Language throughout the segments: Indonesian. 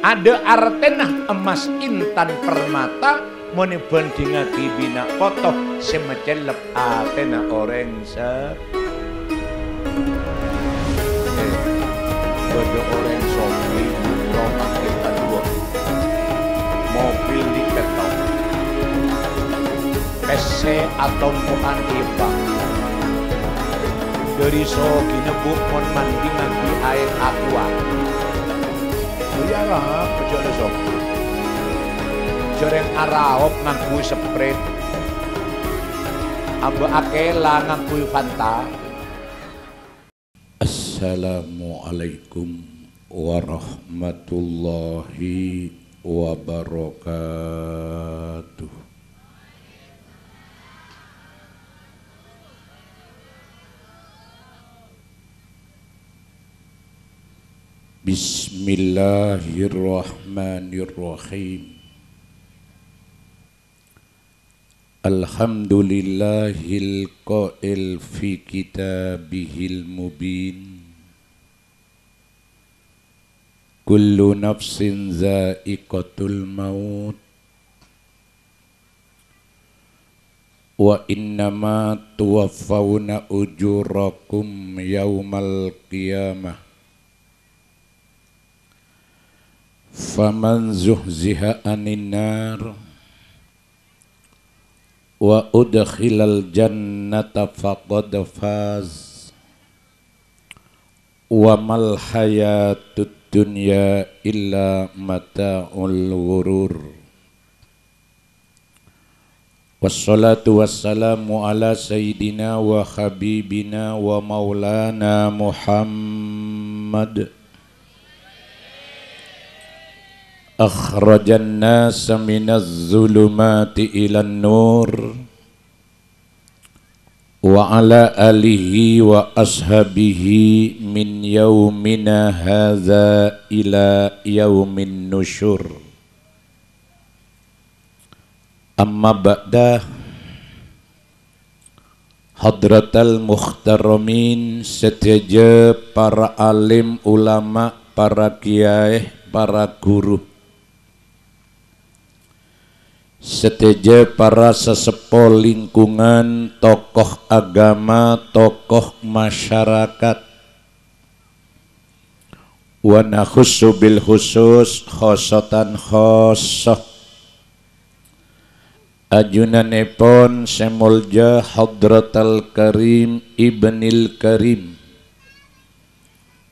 ada artena emas intan permata mone bandinga bina kotoh semecelep artena orense eh, bodo orang libu romak kita dua mobil di ketok pese atau bukan iba dari so kinebuk mon mandi mandi air aku Kuya ha, kerja lesok. Joreng araop ngangku seprit. Ambe akela ngangku fanta. Assalamualaikum warahmatullahi wabarakatuh. بسم الله الرحمن الرحيم الحمد لله القائل في كتابه المبين كل نفس ذائقة الموت وإنما توفون أجوركم يوم القيامة faman zuhziha wa udkhilal jannata faqad faz wa mal hayatud illa mata'ul ghurur Wassalatu wassalamu ala sayyidina wa habibina wa maulana Muhammad Akhrajan na samina zulumati ilan nur waala alihi wa ashabihi min yawu mina ha za ila yawu min nushur. Amabaddah hadratal muhtarumin seteja para alim ulama, para kiai, para guru seteja para sesepo lingkungan tokoh agama tokoh masyarakat wana khusubil khusus khosotan khosoh ajunanipun semulja hadratal karim ibnil karim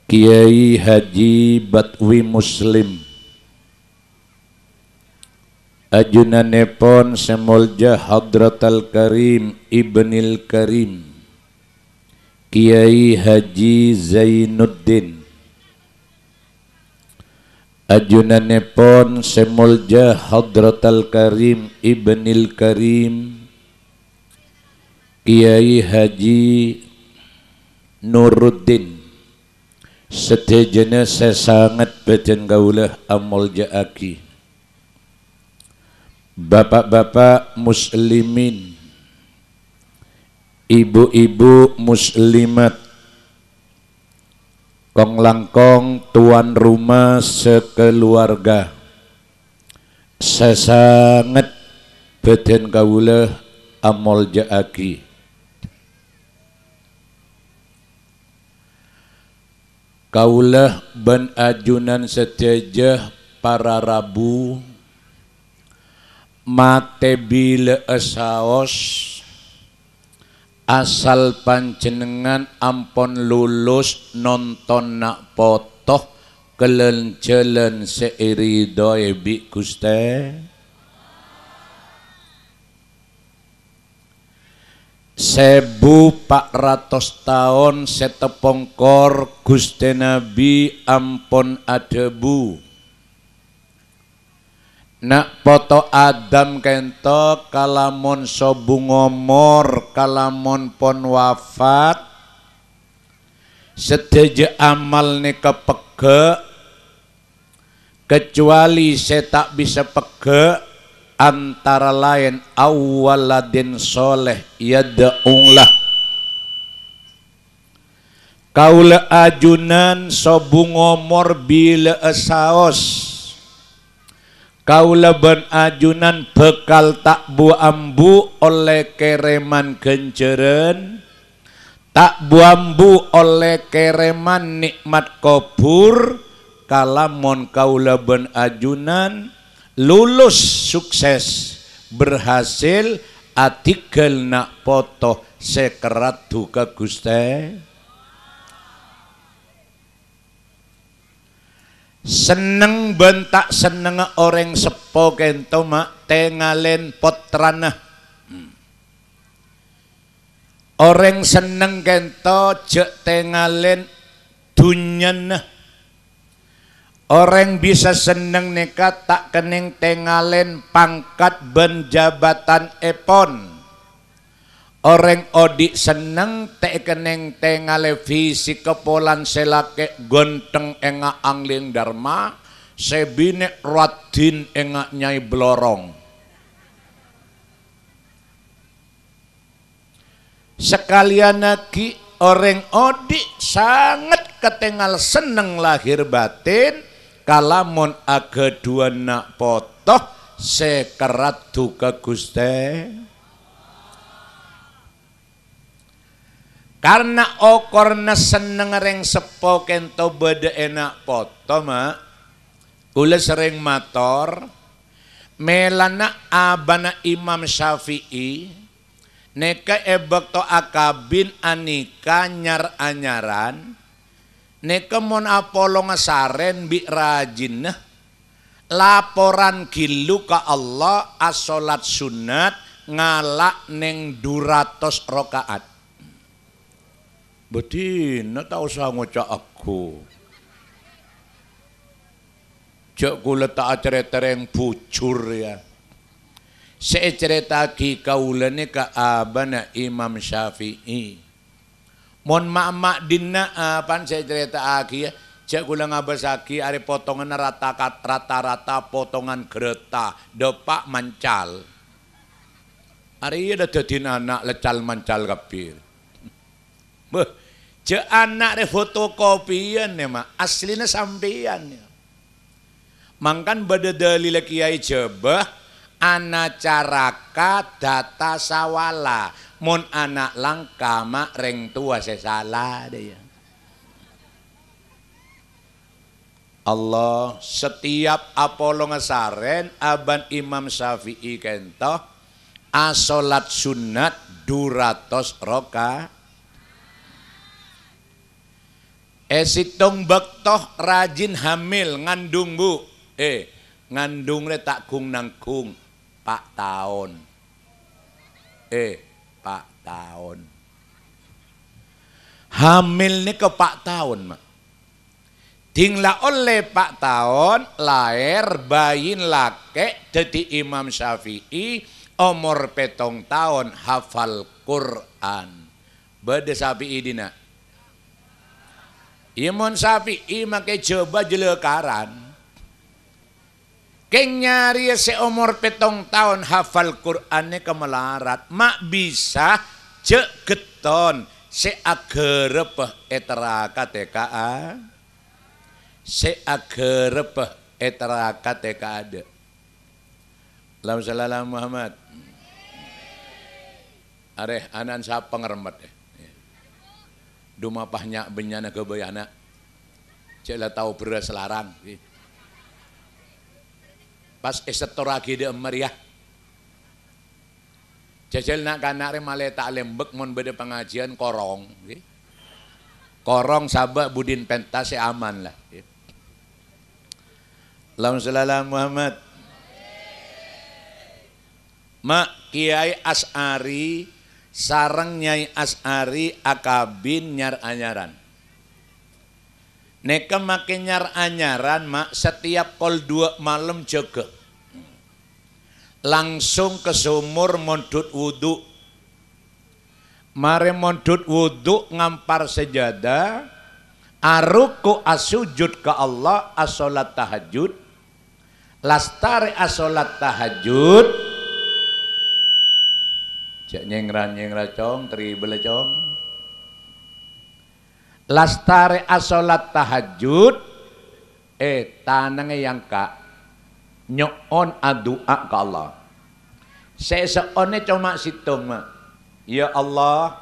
Kiai Haji Batwi Muslim Ajunanepon semolja Hadratal Karim Ibnil Karim Kiai Haji Zainuddin Ajunanepon semolja Hadratal Karim Ibnil Karim Kiai Haji Nuruddin Setejene sesangat badan gaulah amolja akih Bapak-bapak muslimin Ibu-ibu muslimat Kong langkong tuan rumah sekeluarga Sesangat beden kawula amol jaaki Kaulah ben ajunan setejah para rabu Mate bile esaos asal panjenengan ampon lulus nonton nak potoh kelen-celen seiri doi bik guste sebu pak ratus tahun setepongkor guste nabi ampon adebu Nak poto Adam kento kalamun sobungomor kalamon pon wafat seteja amal ni kepeke kecuali saya tak bisa peke antara lain awaladin soleh daunglah kaula ajunan sobungomor bila esaos kaulaban ajunan bekal tak ambu oleh kereman genjeren tak ambu oleh kereman nikmat kobur kalamon kaulaban ajunan lulus sukses berhasil atikel nak potoh sekerat duka guste Seneng tak seneng orang sepo kento mak tengalen potranah. Hmm. Orang seneng kento jek tengalen dunyana. Orang bisa seneng nekat tak kening tengalen pangkat ben jabatan epon. Orang odik seneng tek keneng tengale visi kepolan selake gonteng enga angling dharma sebine radin enga nyai belorong. Sekalian lagi orang odik sangat ketengal seneng lahir batin kalamun aga dua nak potoh sekerat duka gusteng. Karena okorna seneng reng sepo kento beda enak poto ma. Kula sering mator. Melana abana Imam Syafi'i. Neka ebek to akabin anika nyar anyaran. Neka mon apolo ngasaren bi rajin nah. Laporan kilu ke Allah asolat sunat ngalak neng duratos rokaat Bedina tak usah ngocak aku. Jok cerita tak ceritereng ya. Saya cerita ki kaulane ke abana Imam Syafi'i. Mon mak-mak dina eh, apa? saya cerita aki ya. Jek kula ngabesaki are potongan rata-rata potongan kereta, depak mancal. Ari ada jadi anak lecal mancal kapir, Beh, Je anak re fotokopian ya mak, aslinya sampian ya. Mangkan beda dalil ya, kiai jebah anak caraka data sawala mon anak langkama reng tua sesala dia. Ya. Allah setiap apolo ngesaren aban Imam Syafi'i kento asolat sunat duratos roka Esitong bektoh rajin hamil ngandung bu. Eh, ngandung le tak kung nangkung. Pak tahun. Eh, pak tahun. Hamil ni ke pak tahun mak. Tingla oleh pak tahun lahir bayin lake jadi Imam Syafi'i umur petong tahun hafal Quran. Beda Syafi'i dina Imam Syafi'i make coba jelekaran. Keng nyari seumur petong tahun hafal Qur'annya kemelarat. Mak bisa cek geton se agerepeh eteraka TKA. Se agerepeh eteraka TKA ada. Alhamdulillah Muhammad. Areh anan siapa ngeremet deh. Duma pahnya benyana kebayana. Cela tahu beras larang. Eh. Pas esetoragi de meriah. Ya. cecil nak kanak remale tak lembek mon beda pengajian korong. Eh. Korong sabak budin pentas aman lah. Allahumma eh. sallallahu Muhammad. Mak Kiai As'ari sarang Nyai As'ari akabin nyar anyaran. Neka make nyar anyaran mak setiap kol dua malam jaga. Langsung ke sumur mondut wudhu. Mare mondut wudhu ngampar sejadah. Aruku asujud ke Allah asolat tahajud. Lastari asolat tahajud Cek nyengran nyengra cong, tri bela cong. Lastare asolat tahajud, eh tanenge yang kak nyokon adua ke Allah. Seseone cuma situng Ya Allah,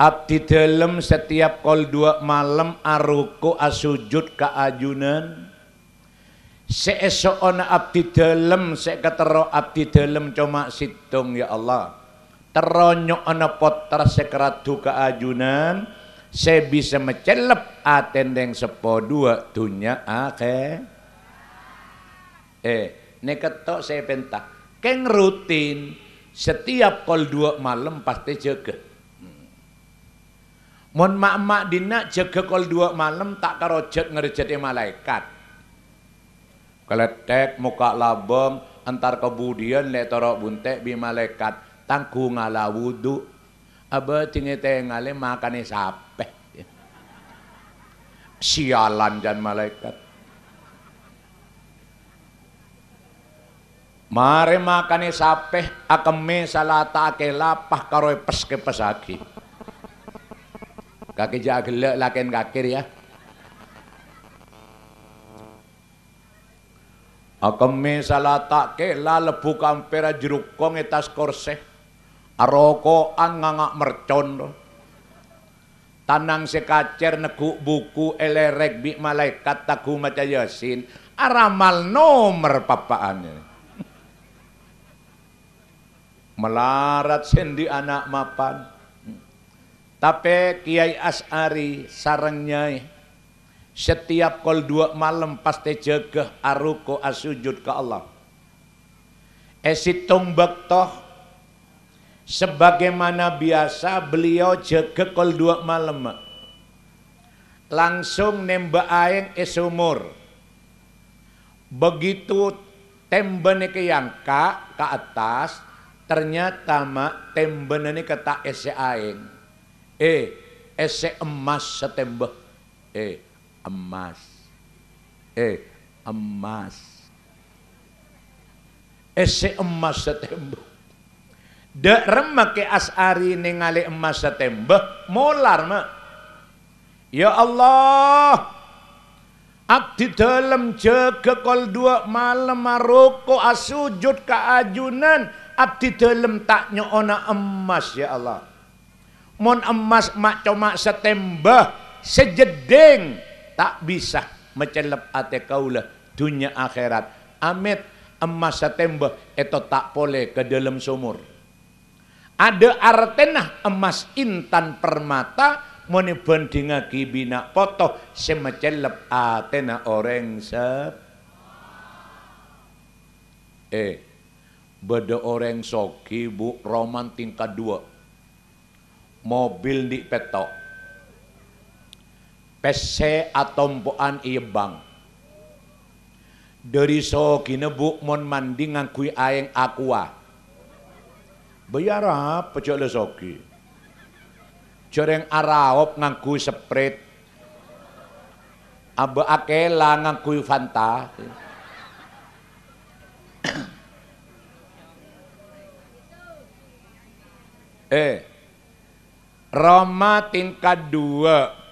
abdi dalam setiap kol dua malam aruku asujud keajunan, Seesok ana abdi dalem, sek ketero abdi dalem cuma situng ya Allah. Teronyok ana potra sek radu keajunan, se bisa mecelep atendeng sepo dua dunya ake Eh, neketok ketok saya pentah. Keng rutin setiap kol dua malam pasti jaga. Mon hmm. mak-mak dina jaga kol dua malam tak karojat ngerjati malaikat Keletek muka labem entar le torok buntek bi malaikat tangku ngala wudu apa tinggi tengale makane sape? sialan dan malaikat Mare makane sape akeme salata ake lapah karoy peske pesaki. Kaki jagelek laken kakir ya. Akemi salah tak ke kampera jerukong etas korseh. Aroko angangak mercon. Tanang sekacer neguk buku elerek bi malaikat taku maca yasin. Aramal nomor papaane. Melarat sendi anak mapan. Tapi kiai asari sarang nyai. Setiap kol dua malam pasti jaga aruko asujud ke Allah. Esitung baktoh sebagaimana biasa beliau jaga kol dua malam. Langsung nembak aeng esumur. Begitu tembene ke yang ka, ke atas, ternyata mak tembene ini kata ese aeng Eh, ese emas setembah. Eh, emas. Eh, emas. Ese eh, emas setembah. Dek ke asari ningali emas setembah, molar mak. Ya Allah, abdi dalam jaga kol dua malam maroko asujud keajunan. ajunan, abdi dalam tak nyona emas ya Allah. Mon emas mak cuma setembah sejedeng tak bisa mecelep ate kaula dunia akhirat amit emas setembah itu tak boleh ke dalam sumur ada artenah emas intan permata moni bandinga kibina potoh semecelep atena orang sep eh beda orang soki bu roman tingkat dua mobil di petok pese atompoan iya bang. Dari so kinebuk mon mandi ngangkui aeng aqua. bayar apa le soki. Coreng araop ngangkui seprit. Abe akela ngangkui fanta. eh. Roma tingkat dua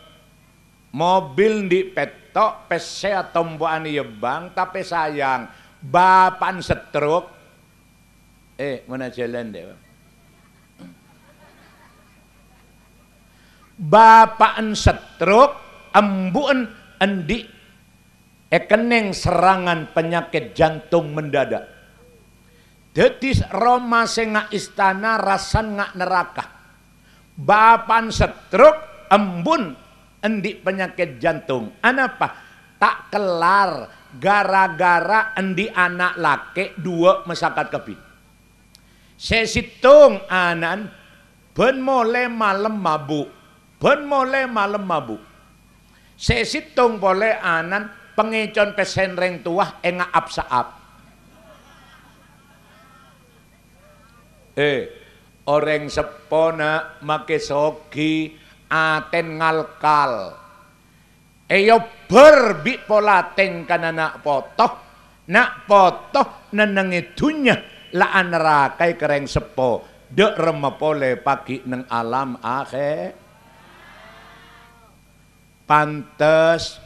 mobil di petok pesea tomboan yebang iya tapi sayang bapan setruk eh mana jalan deh bapan setruk embuan endi ekening serangan penyakit jantung mendadak Detis Roma senga istana rasan ngak neraka. Bapan setruk embun endi penyakit jantung. Anapa? Tak kelar gara-gara endi anak laki dua mesakat Saya Sesitung anan ben mole malam mabuk. Ben mole malam mabuk. Sesitung boleh anan pengecon pesenreng tuah enga apsaap. Eh, orang sepona make sogi aten ngalkal eyo berbi pola kana nak potoh nak potoh nenengi dunya laan anerakai kereng sepo rema pole pagi neng alam akhir pantes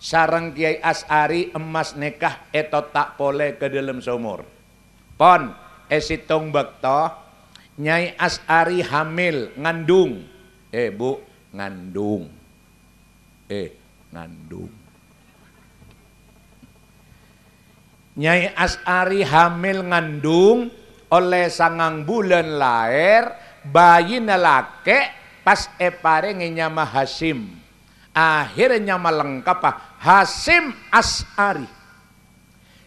sarang Kiai Asari emas nikah eto tak pole ke dalam sumur pon esitong bakto Nyai Asari hamil ngandung eh bu ngandung. Eh, ngandung. Nyai As'ari hamil ngandung oleh sangang bulan lahir bayi nelake pas epare nyama Hasim. Akhirnya melengkap ah, Hasim As'ari.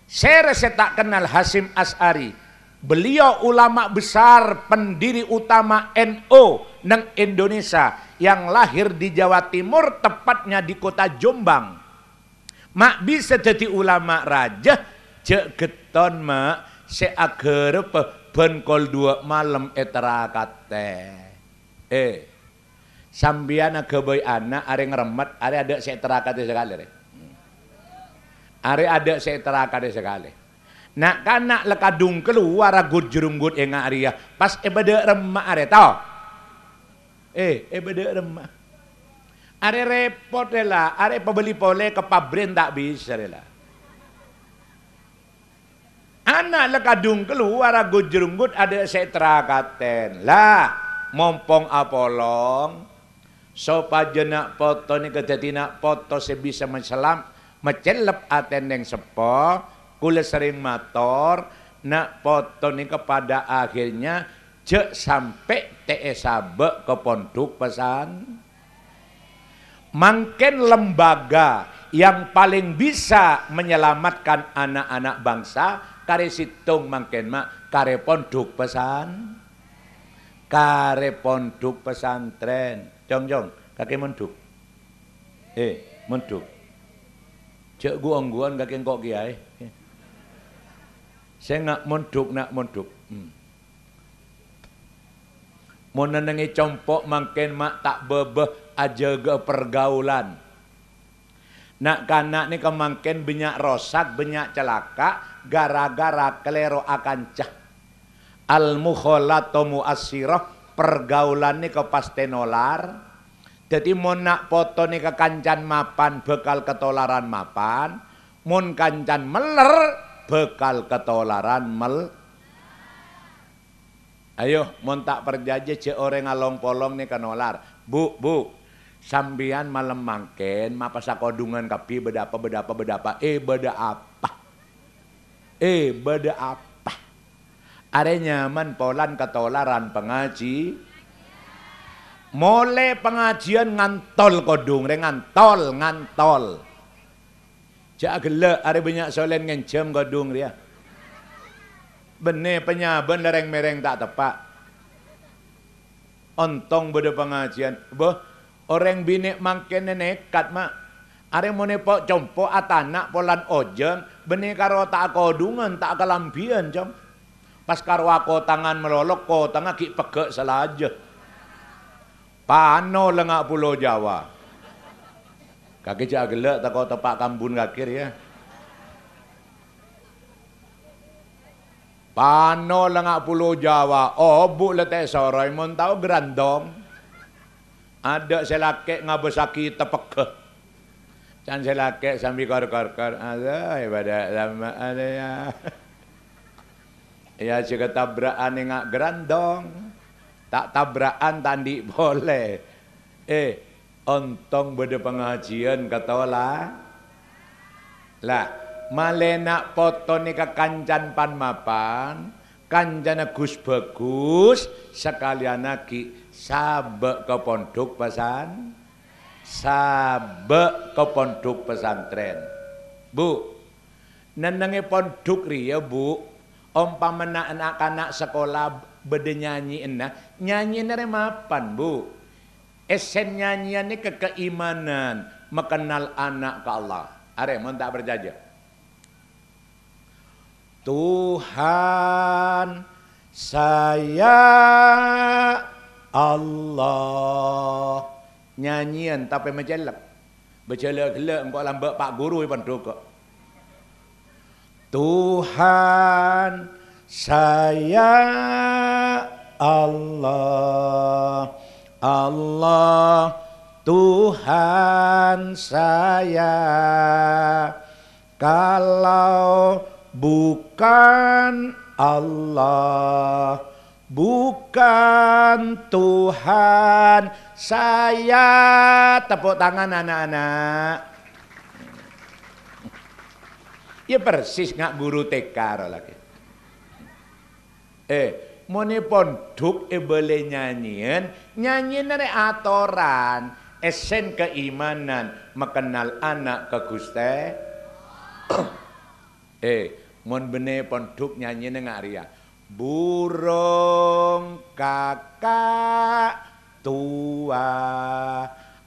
Saya tak kenal Hasim As'ari Beliau ulama besar, pendiri utama NU NO, neng Indonesia yang lahir di Jawa Timur tepatnya di kota Jombang. Mak bisa jadi ulama raja, cek geton mak seager benkol dua malam etera eh, kate. Eh, sambian ageboy anak are ngeremet, are ada seterakate kate sekali. Hmm. Are ada seterakate sekali. Nak kana lekadung keluar agud jerunggut yang aria. Pas ebede eh remah are tau. Eh, ebede eh remah, Are repot rela, are pembeli pole ke pabrin tak bisa rela. Anak lekadung keluar agud jerunggut ada setra katen. Lah, mompong apolong. Ah so pajena foto ni ketetina foto sebisa mencelam. mencelap aten ah yang sepo kula sering motor nak foto nika pada akhirnya je sampai TE ke pondok pesan mungkin lembaga yang paling bisa menyelamatkan anak-anak bangsa kare situng mangken mak kare pondok pesan kare pondok pesantren jong jong kakek menduk eh menduk cek gua ongguan kakek kok kiai saya nak munduk, nak munduk. Hmm. Mau compok makin mak tak bebeh aja ke pergaulan. Nak kanak ni kemangkin banyak rosak, banyak celaka, gara-gara kelero akan cah. Al mukholatomu asirah, pergaulan ni kepaste nolar. Jadi mau nak foto ni ke kancan mapan, bekal ketolaran mapan. Mau kancan meler, bekal ketolaran mel Ayo, montak perjaji ce orang ngalong polong nih kanolar. Bu, bu, sambian malam mangken, ma pasakodungan kapi bedapa bedapa bedapa. Eh beda apa? Eh beda apa? Are nyaman polan ketolaran pengaji. Mole pengajian ngantol kodung, re ngantol ngantol. Cak gelek ada banyak soalan ngencem godung dia. Benih penyaban lereng-mereng tak tepat. Ontong bude pengajian. Boh, orang bini makin nekat mak. Are mau pok jompo atanak polan ojeng. bener karo tak kodungan tak kelampian jom. Pas karo aku tangan melolok ko tangan ki pegek aja, Pano lengak pulau Jawa. Kaki cak gelek kau tepak kambun kakir ya. Pano lengak pulau Jawa, oh oh, letek sorai, mun tau gerandom. Ada selakek ngabesaki tepeke. Can selakek sambil kor-kor-kor. Ada ibadah lama ada ya. Ya jika tabrakan ngak gerandong. Tak tabrakan tadi boleh. Eh, ontong beda pengajian kata lah lah malena potone ke kancan pan mapan kanjana Gus Bagus sekalian lagi sabek ke pondok pesan sabek ke pondok pesantren Bu nenenge pondok ria Bu pamena anak-anak sekolah bede nyanyi enak nyanyi nere mapan Bu Esen nyanyiannya ke keimanan, mengenal anak ke Allah. Are mau tak berjaja. Tuhan saya Allah nyanyian tapi menjelek berjelek-gelek engkau lambat pak guru pun duka. Tuhan saya Allah Allah Tuhan saya kalau bukan Allah bukan Tuhan saya tepuk tangan anak-anak ya persis nggak guru TK lagi eh Mone pon duk ebele nyanyian, nyanyian dari aturan, esen keimanan, mekenal anak ke guste. eh, mon bene pon duk nyanyian dengan Arya. Burung kakak tua,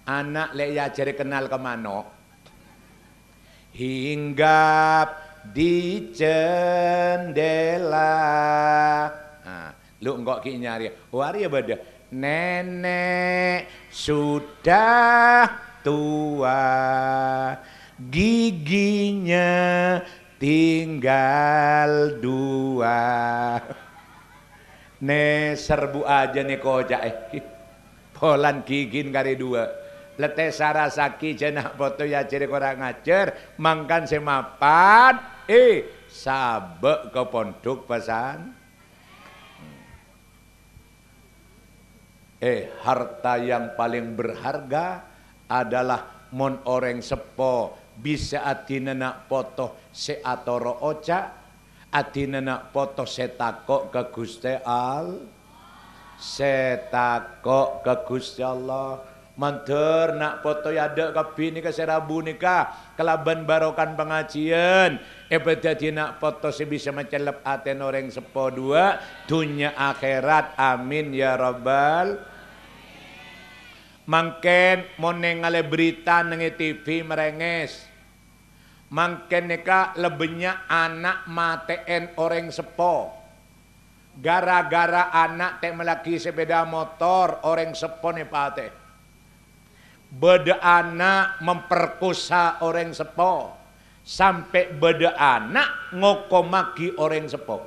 anak lek ya kenal kemano. Hinggap Hinggap di jendela. Lu enggak ki nyari. Wari oh, ya beda. Nenek sudah tua. Giginya tinggal dua. Ne serbu aja nih kojak eh. Polan gigin kari dua. sara sarasaki jenak foto ya ciri korang ngajar. Mangkan semapan. Eh sabek ke pondok pesan. Eh, harta yang paling berharga adalah mon orang sepo bisa atina nak potoh seatoro oca atina nak potoh setako ke Gusti Al setako ke Gusti Allah Mantur nak foto ya, dek ke bini ke serabu nikah kelaban barokan pengajian. Epe jadi nak foto si macam lep aten orang sepo dua dunia akhirat amin ya robbal. Mungkin moneng ngale berita nengi TV merenges. Mungkin neka lebihnya anak maten orang sepo. Gara-gara anak tak melaki sepeda motor orang sepo nih pateh beda anak memperkosa orang sepo sampai beda anak ngokomaki orang sepo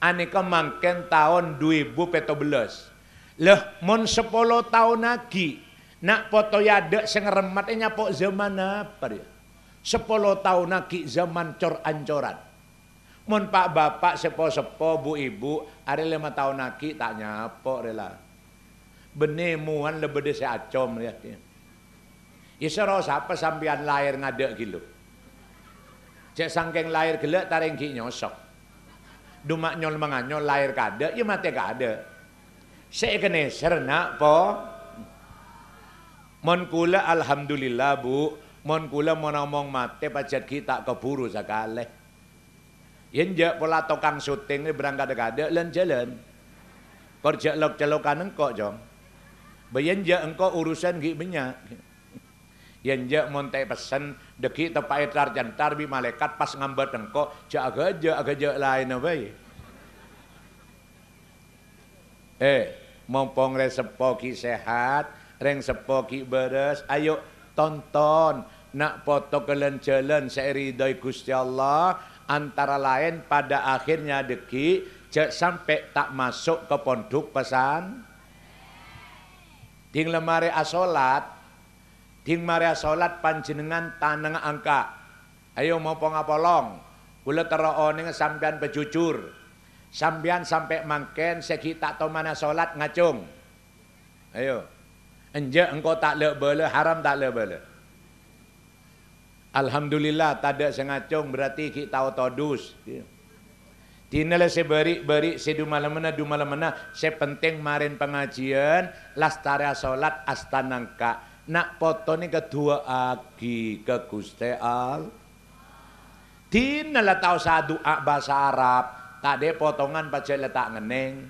aneka mangken tahun 2014 leh mon 10 tahun lagi nak foto yadek sing remat eh, apa zaman apa ya 10 tahun lagi zaman cor ancoran mon pak bapak sepo-sepo bu ibu ada lima tahun lagi tak nyapok rela benemuan lebih dari seacom lihatnya Isa Isra sapa sambian lahir ngadek ki Cek sangkeng lahir gelek taring ki nyosok. Dumak nyol nyol lahir kade, ya mate kade. Saya kene serna po. Mon kula alhamdulillah Bu, mon kula mon omong mati pajat kita keburu sakale. Yen ya jak pola tokang syuting ni berangkat kade, len jalan. Kerja lok celokan engkau jong. Bayan engkau urusan gini banyak jauh montai pesan deki tepai e tar jantar bi malaikat pas ngambat tengko jaga jaga jaga lain apa ya? Eh, mumpung reng ki sehat, reng sepoki beres, ayo tonton nak foto kelen jalan seiridoi Gusti Allah antara lain pada akhirnya deki cek sampai tak masuk ke pondok pesan ting lemari asolat Ding Maria salat panjenengan taneng angka. Ayo mau ngapolong. Kula teroo ning sampean bejujur. Sampean sampai mangken segi tak tau mana salat ngacung. Ayo. Enje engkau tak lek bele haram tak lek bele. Alhamdulillah tada sengacung berarti kita otodus. Iya. Dinele seberi beri-beri se du dumalemena sepenting marin pengajian lastara salat astanangka nak ni kedua agi ke Gusti la tau sa doa bahasa Arab, de potongan pace letak ngening.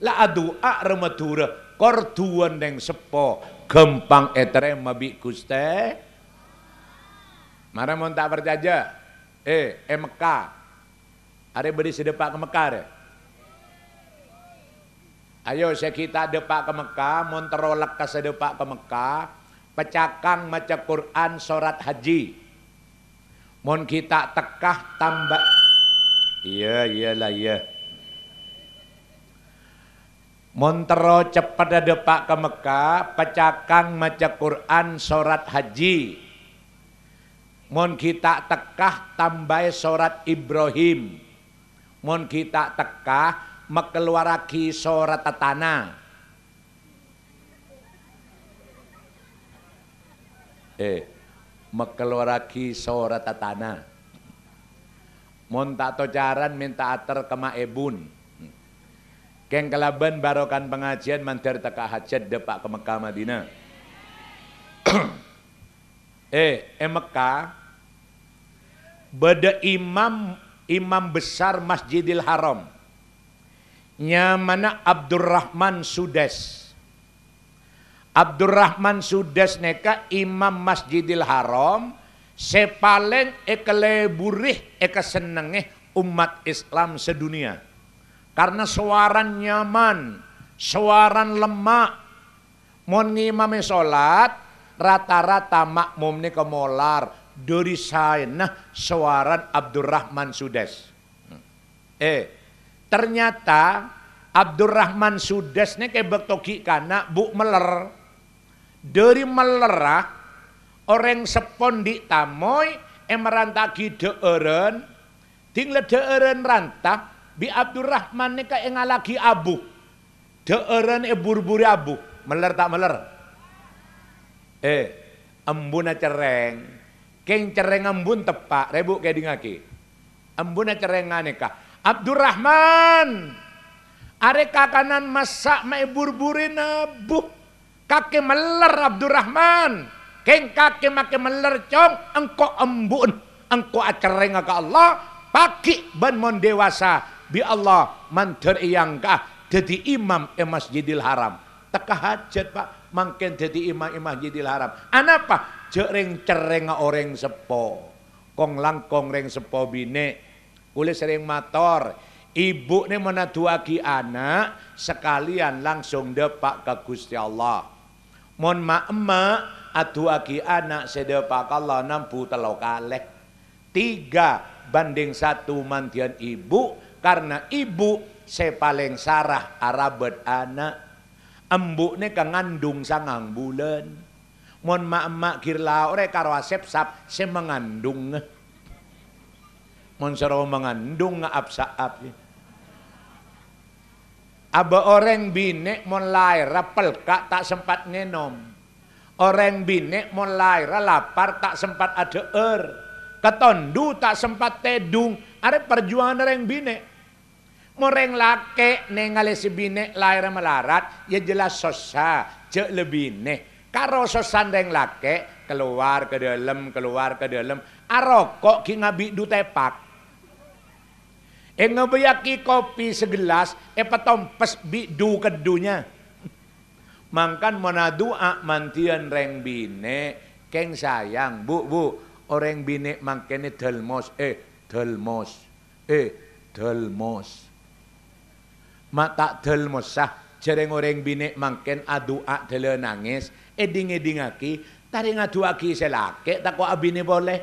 La doa remedure, korduan deng sepo gempang etre mabik Gusti. Mare mon tak percaya. Eh, eh MK Are beri sedepak ke Mekah Ayo kita depak ke Mekah, monterolak ke sedepak ke Mekah, pecakang maca Quran sorat haji. Mon kita tekah tambah. Iya, iyalah iya. Montero cepat depak ke Mekah, pecakang maca Quran sorat haji. Mon kita tekah tambah sorat Ibrahim. Mon kita tekah Mekeluaraki sora tatana. Eh, Mekeluaraki sora tatana. Monta tocaran minta ater kema ebun. Keng kelaban barokan pengajian mandir teka hajat depak ke Mekah Madinah. eh, eh Mekah beda imam imam besar Masjidil Haram nyamana Abdurrahman Sudes. Abdurrahman Sudes neka imam Masjidil Haram sepaleng ekeleburih eka senengeh umat Islam sedunia. Karena suaran nyaman, suaran lemak. Mon ngimame sholat, rata-rata makmum ni kemolar dari sana suaran Abdurrahman Sudes. Hmm. Eh, Ternyata Abdurrahman Sudes ini kayak bertogi karena bu meler. Dari melerah orang sepon di tamoy emerantagi deeren tinggal deeren rantah bi Abdurrahman ini kayak ngalagi abu. Deeren e burburi abu. Meler tak meler? Eh, embuna e cereng. Keng cereng embun tepak, rebu kayak dingaki. Embuna e cereng aneka Abdurrahman are kakanan masak mai burburina buh kake meler Abdurrahman keng kake make meler cong engko embun engko acereng ka Allah pagi ban mon dewasa bi Allah man yang kah jadi imam e masjidil haram teka hajat pak mangken jadi imam e masjidil haram anapa jereng cereng orang sepo kong langkong reng sepo bine Kulit sering mator, ibu ini menaduagi anak, sekalian langsung depak ke Gusti Allah. Mon ma emak, aduagi anak sedepak Allah nampu telok kalek. Tiga banding satu mantian ibu, karena ibu sepaling paling sarah arabet anak. Embuk ini kengandung sangang bulan. Mon ma emak kirla ore karo asep sap, semengandung. mengandung. Mun saraw mangandung nga api, Aba orang bini mun rapel pelka tak sempat nginom. Orang bini mon laira lapar tak sempat ada er. Ketondu tak sempat tedung. Are perjuangan orang bini. Moreng lake nengale si bini lahir melarat. Ya jelas sosa cek lebih nih. Karo sosan reng lake keluar ke dalam keluar ke dalam arokok ki ngabi du tepak E ngebayaki kopi segelas, e eh, pas bidu kedunya. Mangkan mana doa ah mantian reng bine, keng sayang, bu, bu, orang oh, bine mangkene delmos, eh, delmos, eh, delmos. Mata delmos sah, jereng orang oh bine mangken adu ak ah dele nangis, eh dingaki, tari ngadua aki selake, ko abine boleh.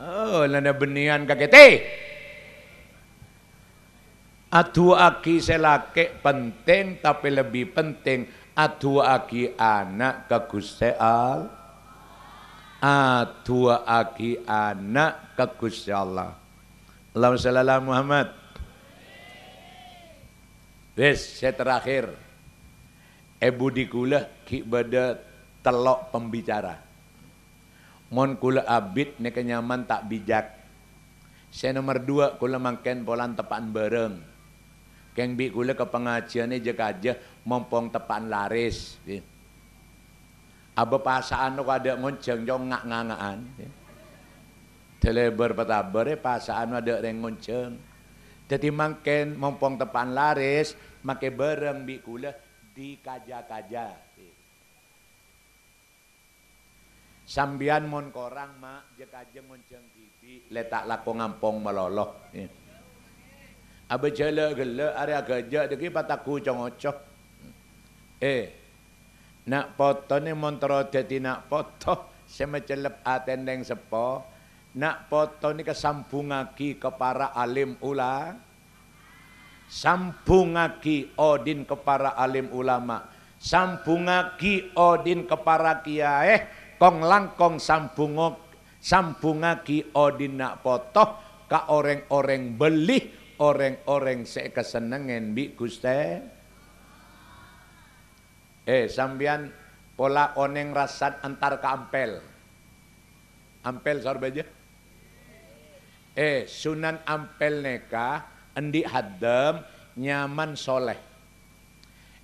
Oh, lana benian teh. Adu aki selake penting tapi lebih penting adu aki anak ke Gusti Allah. aki anak ke Gusti Allah. Allahumma shalli Muhammad. Wes saya terakhir. Ebu di ki bada telok pembicara. Mon kula abit ne kenyaman tak bijak. Saya nomor dua kula mangken polan tepan bareng Keng bi kula ke pengajiannya jek aja mumpung tepan laris. Ya. pasaan nu ada ngonceng jong ngak ngangaan. Telebar petabar petaber pasaan ada yang ngonceng. Jadi mungkin mumpung tepan laris, make bareng bi kula di kaja-kaja. Sambian mon korang mak jek aja ngonceng gigi letak lakong ngampong meloloh. Ya abejala gele area kerja deki pataku congocok. eh nak ni montro jadi nak semacam semacelep atendeng sepo nak foto ni lagi ke para alim ula lagi odin ke para alim ulama sambung lagi odin ke para kiai kong langkong sambungok lagi odin nak foto, ka orang-orang beli orang-orang sek kesenengan bi guste eh sambian pola oneng rasat antar ke ampel ampel aja, eh sunan ampel neka endi hadem nyaman soleh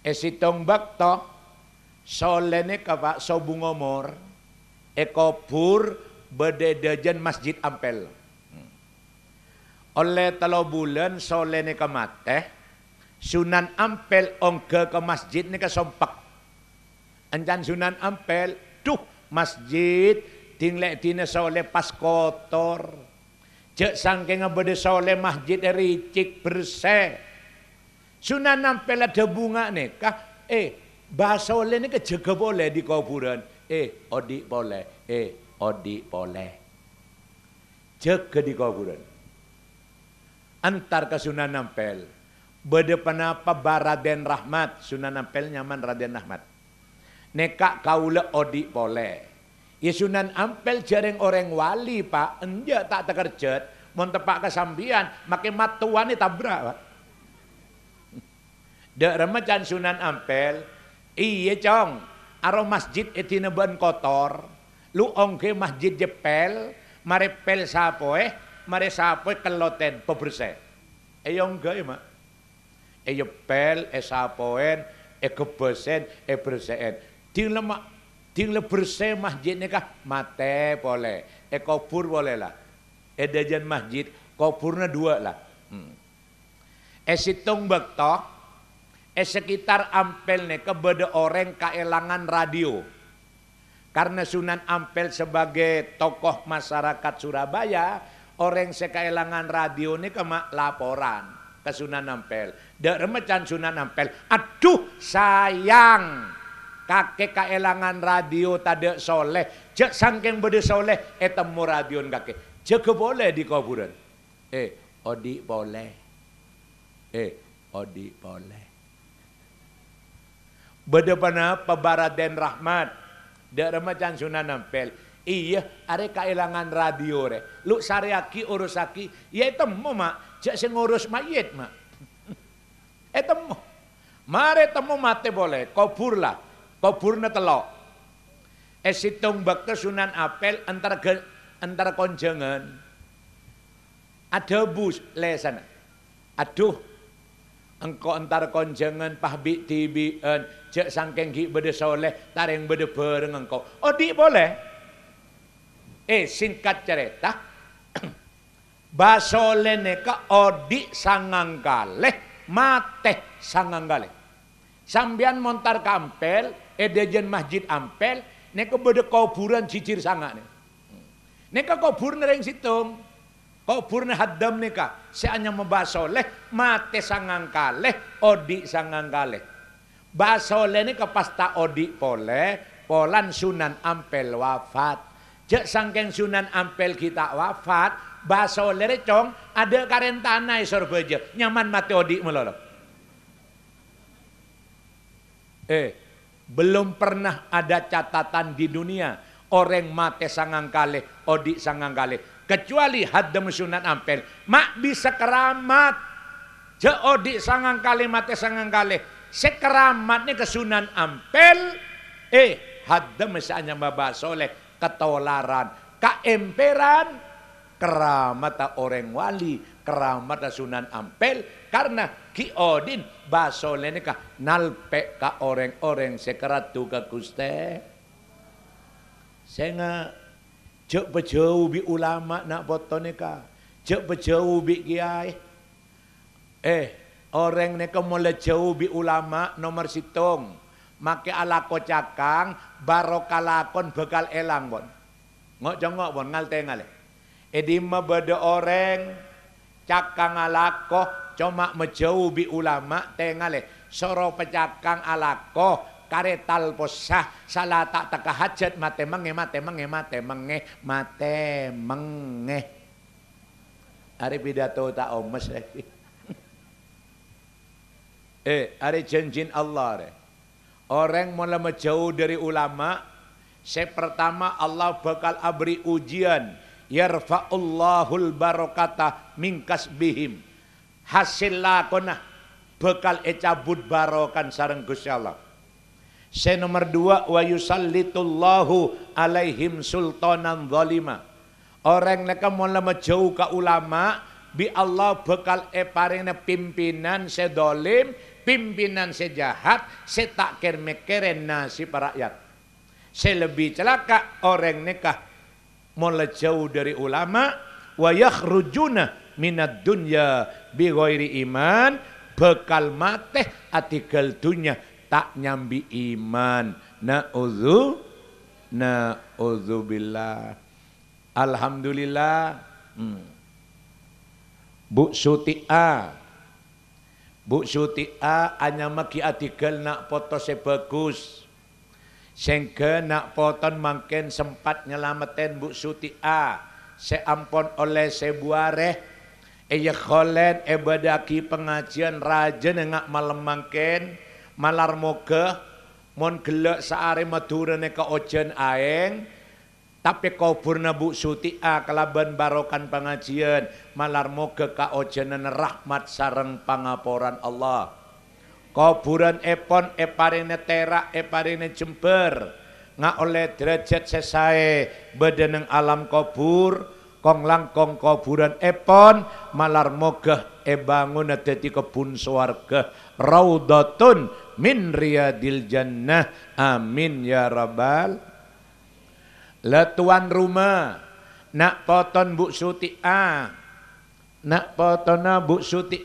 eh si bak to, soleh neka pak sobungomor bede bededajan masjid ampel oleh telo bulan sole ni kemate Sunan Ampel ongke ke masjid ni ke sompak anjan Sunan Ampel tuh masjid tinglek tina sole pas kotor Cek sangking ngebede sole masjid e ricik bersih Sunan Ampel ada bunga ni kah eh bahasa sole ni kejaga boleh di kuburan eh odik boleh eh odik boleh jaga di kuburan antar ke Sunan Ampel. Bedepanapa baraden rahmat, Sunan Ampel nyaman Raden Rahmat. Neka kaula odi pole. Ya Sunan Ampel jaring orang wali pak, enja tak terkerjet, mon tepak kesambian, makin matuan tabrak pak. Dek remajan Sunan Ampel, iya cong, aro masjid etineben kotor, lu ongke masjid jepel, mare pel sapo eh, mari sapoi keloten pebersih. Eh yang enggak ya, Mak. Eh yepel, ya eh sapoen, eh gebesen, eh berseen. Ding lemak, ding masjid masjidnya kah mate boleh, eh kubur boleh lah. Eh dajan masjid, kuburnya dua lah. Hmm. Eh situng bektok, eh sekitar ampel ampelnya kepada orang keelangan radio. Karena Sunan Ampel sebagai tokoh masyarakat Surabaya, orang sekelangan radio ini ke laporan ke Sunan Ampel. Dek remecan Sunan Ampel. Aduh sayang kakek kelangan radio tade soleh jek sangking bede soleh etemu eh radio kakek jek boleh di kuburan eh odi boleh eh odi boleh bede pana pebaraden rahmat dek remehkan sunan Ampel. Iya, ada kehilangan radio re. Lu sariaki urusaki, ya temu mak, cek sing ngurus mayit mak. Eh temu. Mare temu mati boleh, kobur lah. na telok. Eh situng bakte sunan apel antar ke, antar konjengan. Ada bus sana Aduh, engkau antar konjengan pahbi tibian, cek sangkeng ki bede soleh, tareng bede bareng engkau. Oh di boleh, Eh singkat cerita basole neka odi sangang kaleh mateh sangang Sambian montar kampel edejen eh, masjid ampel neka bede kuburan cicir sangat nih. Neka kubur nereng situng. Kubur hadam neka. Seanya membaso leh mate sangang odi sangang Basole Baso neka pasta odi pole polan sunan ampel wafat Jek sangkeng Sunan Ampel kita wafat, baso lerecong ada karen tanai sorbeje nyaman mati odik melolok. Eh, belum pernah ada catatan di dunia orang mate sangang kalle odik sangang kalle Kecuali hadam Sunan Ampel, mak bisa keramat. Je odik sangang kali mate sangang kali. Sekeramatnya ke Sunan Ampel, eh hadem misalnya Mbak Soleh ketolaran, keemperan keramata orang wali, keramata sunan ampel, karena ki odin baso leneka nalpe ka orang-orang sekerat tuga kuste. Senga jauh bejauh bi ulama nak botoneka, jauh bejauh bi kiai. Eh, orang neka mulai jauh bi ulama nomor situng make alako cakang barokalakon bekal elang bon ngok jongok bon ngal tengale edi mebede orang, cakang alako cuma mejau bi ulama tengale soro pecakang alako karetal posah salah tak teka hajat mate menge mate menge mate menge mate menge hari pidato tak omes eh. lagi eh hari janjin Allah re Orang mau menjauh dari ulama, saya pertama Allah bakal abri ujian. Yarfa'ullahul barokata mingkas bihim. Hasil lakonah bekal ecabut barokan sarang Gusti Allah. Saya nomor dua wa yusallitullahu alaihim sultanan zalima. Orang mereka mau menjauh ke ulama, bi Allah bekal e pimpinan sedolim pimpinan sejahat, setak kermekeren nasib rakyat. Saya lebih celaka orang nikah mulai jauh dari ulama wayah rujuna minat dunya bi iman bekal mateh artikel dunya tak nyambi iman na'udzu na'udzubillah alhamdulillah hmm. Bu Sutia Bu Suti'a A anya megi adigel nak foto sebagus. Sehingga nak poton mangken sempat nyelamatin Bu Suti'a, A. Seampun oleh sebuareh. Iya kholen ibadaki eh pengajian raja nengak malam mangken. Malar moga mon gelek saare madurane ke ojen aeng. Tapi kau purna bu a ah, kelaban barokan pengajian malar moga ka ojenan rahmat sarang pangaporan Allah. kau Kuburan epon eparine terak eparine jember nga oleh derajat sesae bedeneng alam kau kubur kong langkong kuburan epon malar moga ebangun dadi kebun swarga raudatun min riyadil jannah amin ya rabbal letuan rumah nak poton bu a, nak potona bu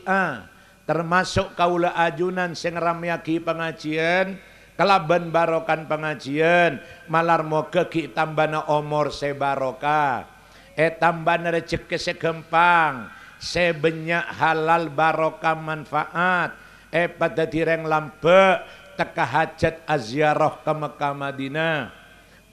a. termasuk kaula ajunan sing ramyaki pengajian kelaban barokan pengajian malar moga ki tambana omor sebaroka eh tambana rezeki segempang sebenyak halal baroka manfaat eh pada direng lampu, teka hajat aziarah ke Mekah Madinah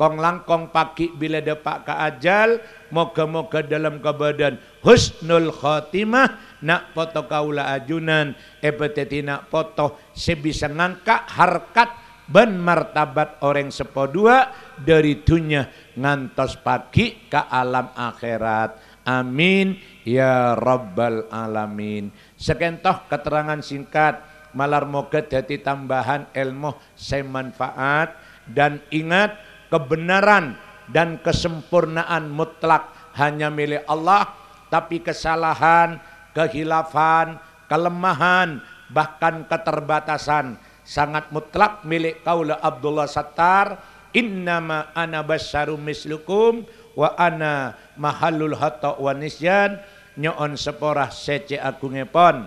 kong langkong paki bila depak ke ajal moga-moga dalam kebadan husnul khotimah nak foto kaula ajunan epeteti nak foto sebisa ngangka harkat ben martabat orang sepo dua dari tunya ngantos pagi ke alam akhirat amin ya rabbal alamin sekentoh keterangan singkat malar moga jadi tambahan ilmu semanfaat dan ingat kebenaran dan kesempurnaan mutlak hanya milik Allah, tapi kesalahan, kehilafan, kelemahan, bahkan keterbatasan sangat mutlak milik kaula Abdullah Sattar, innama ana basyaru mislukum wa ana mahallul hata wa nisyan nyoon seporah sece aku ngepon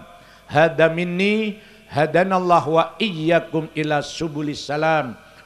hada hadanallah wa iyyakum ila subulis salam